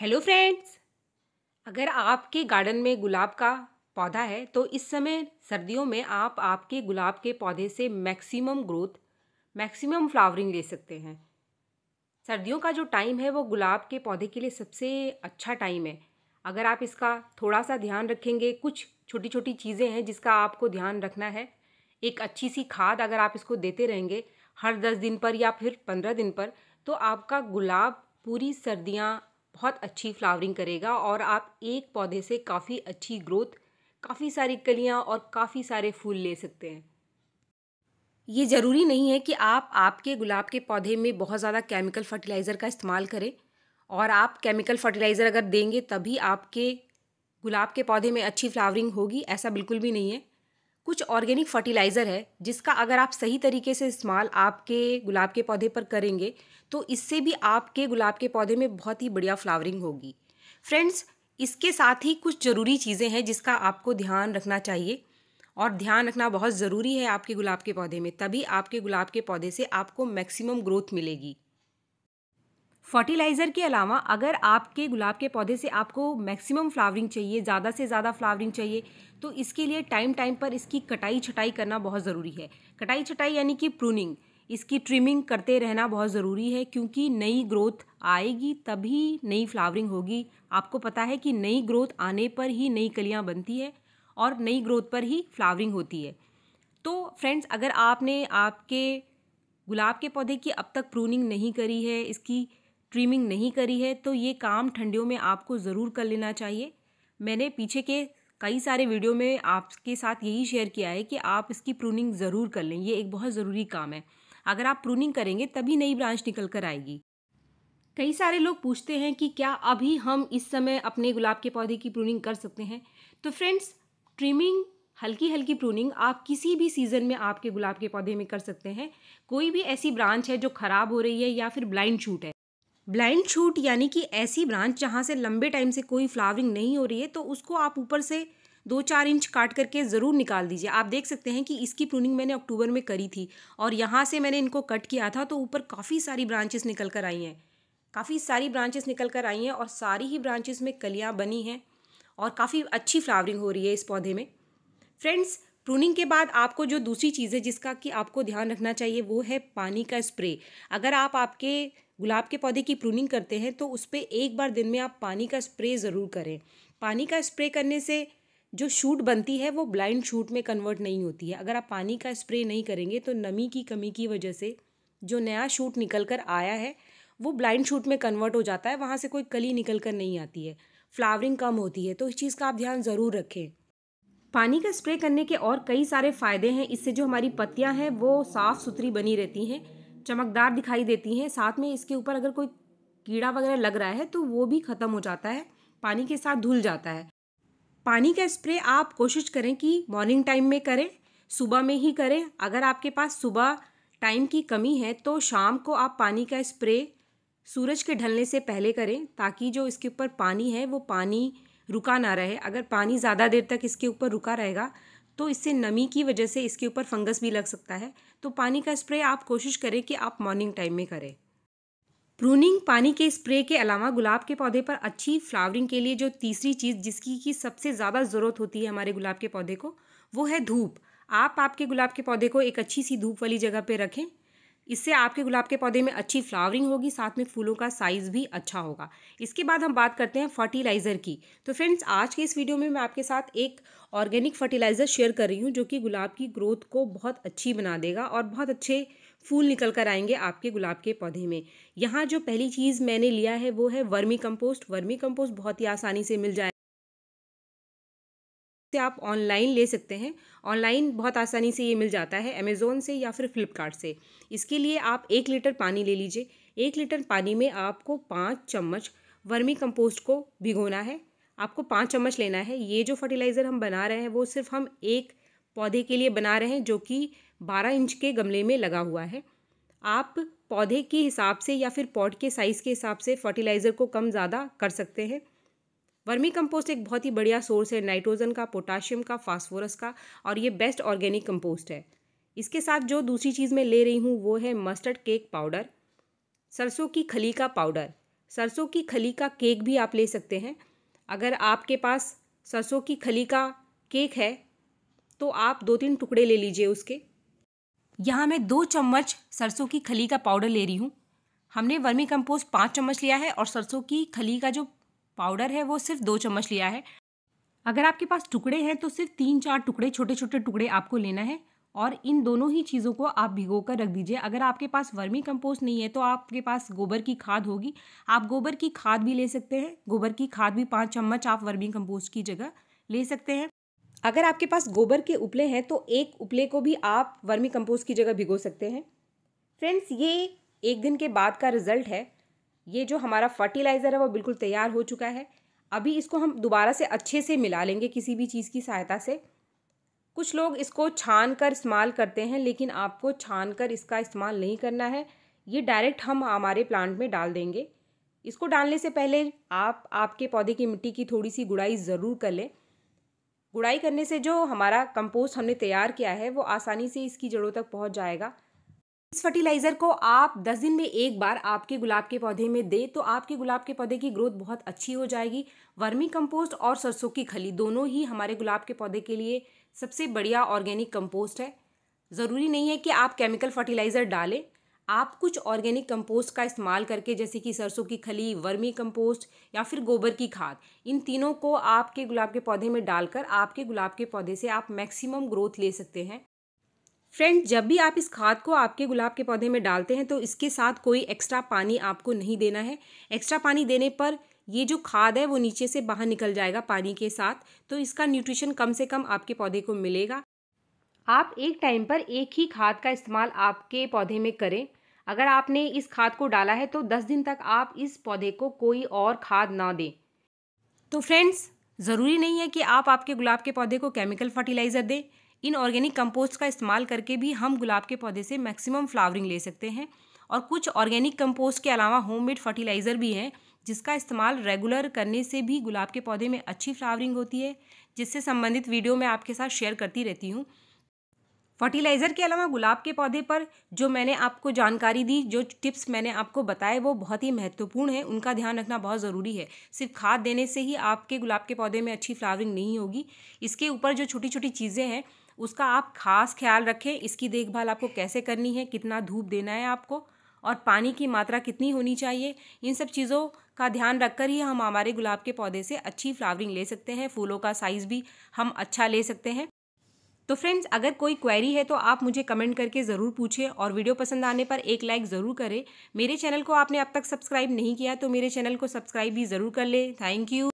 hello friends अगर आपके garden में गुलाब का पौधा है तो इस समय सर्दियों में आप आपके गुलाब के पौधे से मैक्सिमम ग्रोथ मैक्सिमम फ्लावरिंग ले सकते हैं सर्दियों का जो टाइम है वो गुलाब के पौधे के लिए सबसे अच्छा टाइम है अगर आप इसका थोड़ा सा ध्यान रखेंगे कुछ छोटी छोटी चीज़ें हैं जिसका आपको ध्यान रखना है एक अच्छी सी खाद अगर आप इसको देते रहेंगे हर दस दिन पर या फिर पंद्रह दिन पर तो आपका गुलाब पूरी सर्दियाँ बहुत अच्छी फ्लावरिंग करेगा और आप एक पौधे से काफ़ी अच्छी ग्रोथ काफ़ी सारी कलियाँ और काफ़ी सारे फूल ले सकते हैं ये ज़रूरी नहीं है कि आप आपके गुलाब के पौधे में बहुत ज़्यादा केमिकल फर्टिलाइज़र का इस्तेमाल करें और आप केमिकल फर्टिलाइज़र अगर देंगे तभी आपके गुलाब के पौधे में अच्छी फ्लावरिंग होगी ऐसा बिल्कुल भी नहीं है कुछ ऑर्गेनिक फर्टिलाइज़र है जिसका अगर आप सही तरीके से इस्तेमाल आपके गुलाब के पौधे पर करेंगे तो इससे भी आपके गुलाब के पौधे में बहुत ही बढ़िया फ्लावरिंग होगी फ्रेंड्स इसके साथ ही कुछ ज़रूरी चीज़ें हैं जिसका आपको ध्यान रखना चाहिए और ध्यान रखना बहुत ज़रूरी है आपके गुलाब के पौधे में तभी आपके गुलाब के पौधे से आपको मैक्सिमम ग्रोथ मिलेगी फर्टिलाइज़र के अलावा अगर आपके गुलाब के पौधे से आपको मैक्सिमम फ्लावरिंग चाहिए ज़्यादा से ज़्यादा फ्लावरिंग चाहिए तो इसके लिए टाइम टाइम पर इसकी कटाई छटाई करना बहुत ज़रूरी है कटाई छटाई यानी कि प्रूनिंग इसकी ट्रिमिंग करते रहना बहुत ज़रूरी है क्योंकि नई ग्रोथ आएगी तभी नई फ्लावरिंग होगी आपको पता है कि नई ग्रोथ आने पर ही नई कलियाँ बनती है और नई ग्रोथ पर ही फ्लावरिंग होती है तो फ्रेंड्स अगर आपने आपके गुलाब के पौधे की अब तक प्रूनिंग नहीं करी है इसकी ट्रिमिंग नहीं करी है तो ये काम ठंडियों में आपको ज़रूर कर लेना चाहिए मैंने पीछे के कई सारे वीडियो में आपके साथ यही शेयर किया है कि आप इसकी प्रूनिंग ज़रूर कर लें ये एक बहुत ज़रूरी काम है अगर आप प्रूनिंग करेंगे तभी नई ब्रांच निकल कर आएगी कई सारे लोग पूछते हैं कि क्या अभी हम इस समय अपने गुलाब के पौधे की प्रूनिंग कर सकते हैं तो फ्रेंड्स ट्रिमिंग हल्की हल्की प्रूनिंग आप किसी भी सीज़न में आपके गुलाब के पौधे में कर सकते हैं कोई भी ऐसी ब्रांच है जो ख़राब हो रही है या फिर ब्लाइंड शूट है ब्लाइंड शूट यानी कि ऐसी ब्रांच जहाँ से लंबे टाइम से कोई फ्लावरिंग नहीं हो रही है तो उसको आप ऊपर से दो चार इंच काट करके ज़रूर निकाल दीजिए आप देख सकते हैं कि इसकी प्रूनिंग मैंने अक्टूबर में करी थी और यहाँ से मैंने इनको कट किया था तो ऊपर काफ़ी सारी ब्रांचेस निकल कर आई हैं काफ़ी सारी ब्रांचेस निकल कर आई हैं और सारी ही ब्रांचेस में कलियाँ बनी हैं और काफ़ी अच्छी फ्लावरिंग हो रही है इस पौधे में फ्रेंड्स प्रूनिंग के बाद आपको जो दूसरी चीज़ है जिसका कि आपको ध्यान रखना चाहिए वो है पानी का स्प्रे अगर आप आपके गुलाब के पौधे की प्रूनिंग करते हैं तो उस पर एक बार दिन में आप पानी का स्प्रे ज़रूर करें पानी का स्प्रे करने से जो शूट बनती है वो ब्लाइंड शूट में कन्वर्ट नहीं होती है अगर आप पानी का स्प्रे नहीं करेंगे तो नमी की कमी की वजह से जो नया शूट निकल कर आया है वो ब्लाइंड शूट में कन्वर्ट हो जाता है वहाँ से कोई कली निकल कर नहीं आती है फ्लावरिंग कम होती है तो इस चीज़ का आप ध्यान ज़रूर रखें पानी का स्प्रे करने के और कई सारे फ़ायदे हैं इससे जो हमारी पत्तियाँ हैं वो साफ़ सुथरी बनी रहती हैं चमकदार दिखाई देती हैं साथ में इसके ऊपर अगर कोई कीड़ा वगैरह लग रहा है तो वो भी ख़त्म हो जाता है पानी के साथ धुल जाता है पानी का स्प्रे आप कोशिश करें कि मॉर्निंग टाइम में करें सुबह में ही करें अगर आपके पास सुबह टाइम की कमी है तो शाम को आप पानी का स्प्रे सूरज के ढलने से पहले करें ताकि जो इसके ऊपर पानी है वो पानी रुका ना रहे अगर पानी ज़्यादा देर तक इसके ऊपर रुका रहेगा तो इससे नमी की वजह से इसके ऊपर फंगस भी लग सकता है तो पानी का स्प्रे आप कोशिश करें कि आप मॉर्निंग टाइम में करें प्रूनिंग पानी के स्प्रे के अलावा गुलाब के पौधे पर अच्छी फ्लावरिंग के लिए जो तीसरी चीज़ जिसकी की सबसे ज़्यादा ज़रूरत होती है हमारे गुलाब के पौधे को वो है धूप आप आपके गुलाब के पौधे को एक अच्छी सी धूप वाली जगह पर रखें इससे आपके गुलाब के पौधे में अच्छी फ्लावरिंग होगी साथ में फूलों का साइज़ भी अच्छा होगा इसके बाद हम बात करते हैं फर्टिलाइज़र की तो फ्रेंड्स आज के इस वीडियो में मैं आपके साथ एक ऑर्गेनिक फर्टिलाइज़र शेयर कर रही हूँ जो कि गुलाब की ग्रोथ को बहुत अच्छी बना देगा और बहुत अच्छे फूल निकल कर आएंगे आपके गुलाब के पौधे में यहाँ जो पहली चीज़ मैंने लिया है वो है वर्मी कम्पोस्ट वर्मी कम्पोस्ट बहुत ही आसानी से मिल जाए से आप ऑनलाइन ले सकते हैं ऑनलाइन बहुत आसानी से ये मिल जाता है अमेज़ोन से या फिर फ्लिपकार्ट से इसके लिए आप एक लीटर पानी ले लीजिए एक लीटर पानी में आपको पाँच चम्मच वर्मी कंपोस्ट को भिगोना है आपको पाँच चम्मच लेना है ये जो फर्टिलाइज़र हम बना रहे हैं वो सिर्फ हम एक पौधे के लिए बना रहे हैं जो कि बारह इंच के गमले में लगा हुआ है आप पौधे के हिसाब से या फिर पॉट के साइज़ के हिसाब से फर्टिलाइज़र को कम ज़्यादा कर सकते हैं वर्मी कंपोस्ट एक बहुत ही बढ़िया सोर्स है नाइट्रोजन का पोटाशियम का फास्फोरस का और ये बेस्ट ऑर्गेनिक कंपोस्ट है इसके साथ जो दूसरी चीज़ मैं ले रही हूँ वो है मस्टर्ड केक पाउडर सरसों की खली का पाउडर सरसों की खली का केक भी आप ले सकते हैं अगर आपके पास सरसों की खली का केक है तो आप दो तीन टुकड़े ले लीजिए उसके यहाँ मैं दो चम्मच सरसों की खली का पाउडर ले रही हूँ हमने वर्मी कंपोस्ट पाँच चम्मच लिया है और सरसों की खली का जो पाउडर है वो सिर्फ दो चम्मच लिया है अगर आपके पास टुकड़े हैं तो सिर्फ तीन चार टुकड़े छोटे छोटे टुकड़े आपको लेना है और इन दोनों ही चीज़ों को आप भिगो कर रख दीजिए अगर आपके पास वर्मी कंपोस्ट नहीं है तो आपके पास गोबर की खाद होगी आप गोबर की खाद भी ले सकते हैं गोबर की खाद भी पाँच चम्मच आप वर्मी कंपोस्ट की जगह ले सकते हैं अगर आपके पास गोबर के उपले हैं तो एक उपले को भी आप वर्मी कंपोस्ट की जगह भिगो सकते हैं फ्रेंड्स ये एक दिन के बाद का रिजल्ट है ये जो हमारा फर्टिलाइज़र है वो बिल्कुल तैयार हो चुका है अभी इसको हम दोबारा से अच्छे से मिला लेंगे किसी भी चीज़ की सहायता से कुछ लोग इसको छान कर इस्तेमाल करते हैं लेकिन आपको छान कर इसका इस्तेमाल नहीं करना है ये डायरेक्ट हम हमारे प्लांट में डाल देंगे इसको डालने से पहले आप आपके पौधे की मिट्टी की थोड़ी सी गुड़ाई ज़रूर कर लें गुड़ाई करने से जो हमारा कंपोस्ट हमने तैयार किया है वो आसानी से इसकी जड़ों तक पहुंच जाएगा इस फर्टिलाइज़र को आप 10 दिन में एक बार आपके गुलाब के पौधे में दें तो आपके गुलाब के पौधे की ग्रोथ बहुत अच्छी हो जाएगी वर्मी कंपोस्ट और सरसों की खली दोनों ही हमारे गुलाब के पौधे के लिए सबसे बढ़िया ऑर्गेनिक कंपोस्ट है ज़रूरी नहीं है कि आप केमिकल फर्टिलाइज़र डालें आप कुछ ऑर्गेनिक कंपोस्ट का इस्तेमाल करके जैसे कि सरसों की खली वर्मी कंपोस्ट या फिर गोबर की खाद इन तीनों को आपके गुलाब के पौधे में डालकर आपके गुलाब के पौधे से आप मैक्सिमम ग्रोथ ले सकते हैं फ्रेंड जब भी आप इस खाद को आपके गुलाब के पौधे में डालते हैं तो इसके साथ कोई एक्स्ट्रा पानी आपको नहीं देना है एक्स्ट्रा पानी देने पर ये जो खाद है वो नीचे से बाहर निकल जाएगा पानी के साथ तो इसका न्यूट्रिशन कम से कम आपके पौधे को मिलेगा आप एक टाइम पर एक ही खाद का इस्तेमाल आपके पौधे में करें अगर आपने इस खाद को डाला है तो दस दिन तक आप इस पौधे को कोई और खाद ना दें तो फ्रेंड्स ज़रूरी नहीं है कि आप आपके गुलाब के पौधे को केमिकल फर्टिलाइज़र दें इन ऑर्गेनिक कंपोस्ट का इस्तेमाल करके भी हम गुलाब के पौधे से मैक्सिमम फ्लावरिंग ले सकते हैं और कुछ ऑर्गेनिक कंपोस्ट के अलावा होममेड फर्टिलाइज़र भी हैं जिसका इस्तेमाल रेगुलर करने से भी गुलाब के पौधे में अच्छी फ्लावरिंग होती है जिससे संबंधित वीडियो मैं आपके साथ शेयर करती रहती हूँ फर्टिलाइज़र के अलावा गुलाब के पौधे पर जो मैंने आपको जानकारी दी जो टिप्स मैंने आपको बताए वो बहुत ही महत्वपूर्ण है उनका ध्यान रखना बहुत ज़रूरी है सिर्फ खाद देने से ही आपके गुलाब के पौधे में अच्छी फ्लावरिंग नहीं होगी इसके ऊपर जो छोटी छोटी चीज़ें हैं उसका आप खास ख्याल रखें इसकी देखभाल आपको कैसे करनी है कितना धूप देना है आपको और पानी की मात्रा कितनी होनी चाहिए इन सब चीज़ों का ध्यान रखकर ही हम हमारे गुलाब के पौधे से अच्छी फ्लावरिंग ले सकते हैं फूलों का साइज़ भी हम अच्छा ले सकते हैं तो फ्रेंड्स अगर कोई क्वेरी है तो आप मुझे कमेंट करके ज़रूर पूछें और वीडियो पसंद आने पर एक लाइक ज़रूर करें मेरे चैनल को आपने अब तक सब्सक्राइब नहीं किया तो मेरे चैनल को सब्सक्राइब भी ज़रूर कर लें थैंक यू